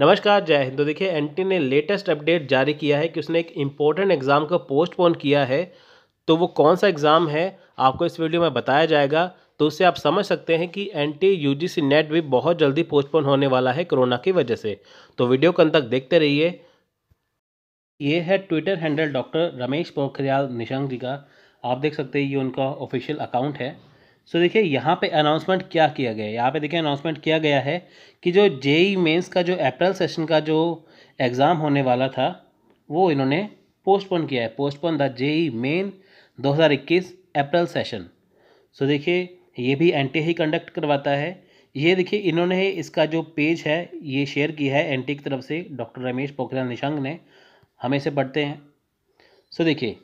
नमस्कार जय हिंद तो देखिए एनटी ने लेटेस्ट अपडेट जारी किया है कि उसने एक इम्पोर्टेंट एग्ज़ाम को पोस्टपोन किया है तो वो कौन सा एग्ज़ाम है आपको इस वीडियो में बताया जाएगा तो उससे आप समझ सकते हैं कि N T U G C NET भी बहुत जल्दी पोस्टपोन होने वाला है कोरोना की वजह से तो वीडियो कल तक देखते रहिए ये है Twitter handle doctor Ramesh Pokhriyal Nishank ji का आप देख सकते हैं ये उनका ऑफिशियल अकाउंट है सो देखिए यहाँ पे अनाउंसमेंट क्या किया गया है यहाँ पे देखिए अनाउंसमेंट किया गया है कि जो जेई मेंस e e का जो अप्रैल सेशन का जो एग्ज़ाम होने वाला था वो इन्होंने पोस्टपोन किया है postpone the JEE main 2021 April session so देखिए ये भी एन ही कंडक्ट करवाता है ये देखिए इन्होंने इसका जो पेज है ये शेयर किया है एन की तरफ से डॉक्टर रमेश पोखरियाल निशंक ने हमें से पढ़ते हैं सो देखिए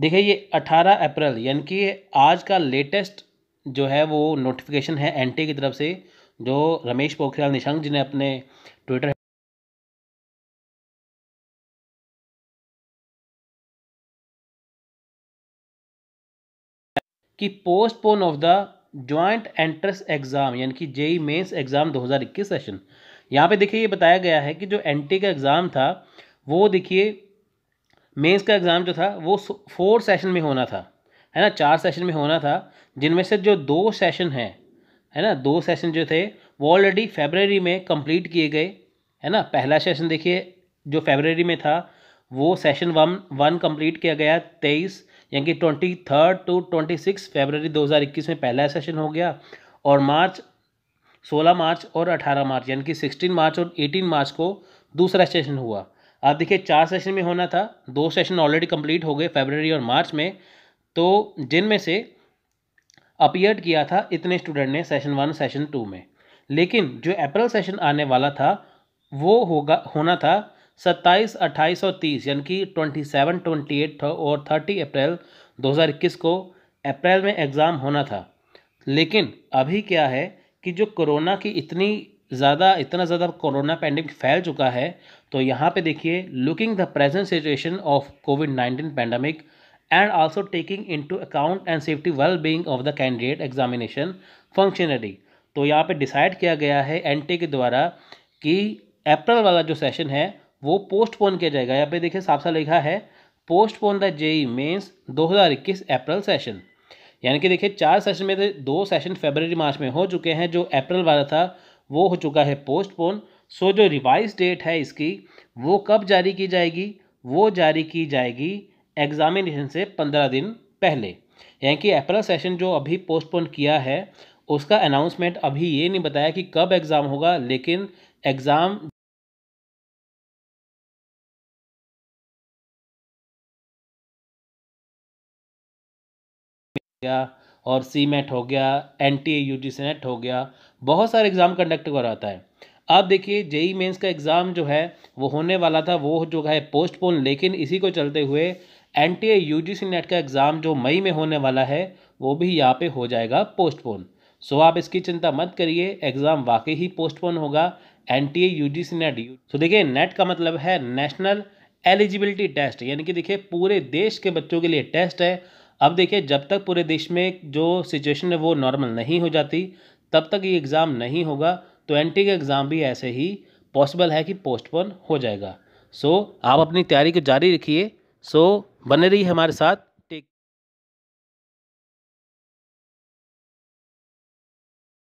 देखिए ये 18 अप्रैल यानी कि आज का लेटेस्ट जो है वो नोटिफिकेशन है एन की तरफ से जो रमेश पोखरियाल निशंक जी ने अपने ट्विटर कि postpone of the joint entrance exam यानी कि जेई मेंस एग्ज़ाम 2021 सेशन यहाँ पे देखिए ये बताया गया है कि जो एनटी का एग्ज़ाम था वो देखिए मेंस का एग्ज़ाम जो था वो फोर सेशन में होना था है ना चार सेशन में होना था जिनमें से जो दो सेशन हैं है ना दो सेशन जो थे वो ऑलरेडी फेबररी में कंप्लीट किए गए है ना पहला सेशन देखिए जो फेबररी में था वो सेशन वन वन कम्प्लीट किया गया तेईस यानी कि twenty third to twenty six February दो हज़ार इक्कीस में पहला सेशन हो गया और मार्च सोलह मार्च और अठारह मार्च यानी कि सिक्सटीन मार्च और एटीन मार्च को दूसरा सेशन हुआ आप देखिए चार सेशन में होना था दो सेशन ऑलरेडी कंप्लीट हो गए फेबररी और मार्च में तो जिनमें से अपियर्ड किया था इतने स्टूडेंट ने सेशन वन सेशन टू में लेकिन जो अप्रैल सेशन आने वाला था वो होगा होना था सत्ताईस अट्ठाईस और तीस यानी कि ट्वेंटी सेवन ट्वेंटी एट और थर्टी अप्रैल दो हज़ार इक्कीस को अप्रैल में एग्ज़ाम होना था लेकिन अभी क्या है कि जो कोरोना की इतनी ज़्यादा इतना ज़्यादा कोरोना पैंडमिक फैल चुका है तो यहाँ पे देखिए looking the present situation of COVID nineteen pandemic and also taking into account and safety well being of the candidate examination functionary तो यहाँ पे डिसाइड किया गया है एन के द्वारा कि अप्रैल वाला जो सेशन है वो पोस्टपोन किया जाएगा यहाँ पे देखिए साफ सा लिखा है postpone the JEE mains 2021 April session यानी कि देखिए चार सेशन में से दो सेशन फेबररी मार्च में हो चुके हैं जो अप्रैल वाला था वो हो चुका है पोस्टपोन सो जो रिवाइज डेट है इसकी वो कब जारी की जाएगी वो जारी की जाएगी एग्ज़ामिनेशन से पंद्रह दिन पहले यानी कि अप्रैल सेशन जो अभी पोस्टपोन किया है उसका अनाउंसमेंट अभी ये नहीं बताया कि कब एग्ज़ाम होगा लेकिन एग्ज़ाम या और सी मेट हो गया N T A U G C NET हो गया बहुत सारे एग्ज़ाम कंडक्ट कराता है अब देखिए जेई मेंस e का एग्ज़ाम जो है वो होने वाला था वो जो है पोस्टपोन लेकिन इसी को चलते हुए N T A U G C NET का एग्ज़ाम जो मई में होने वाला है वो भी यहाँ पे हो जाएगा पोस्टपोन सो आप इसकी चिंता मत करिए एग्ज़ाम वाकई ही पोस्टपोन होगा N T A U G C NET so देखिए नेट e का मतलब है नेशनल एलिजिबिलिटी टेस्ट यानी कि देखिए पूरे देश के बच्चों के लिए टेस्ट है अब देखिए जब तक पूरे देश में जो सिचुएशन है वो नॉर्मल नहीं हो जाती तब तक ये एग्ज़ाम नहीं होगा तो एन का एग्ज़ाम भी ऐसे ही पॉसिबल है कि पोस्टपोन हो जाएगा सो आप अपनी तैयारी को जारी रखिए सो बने रहिए हमारे साथ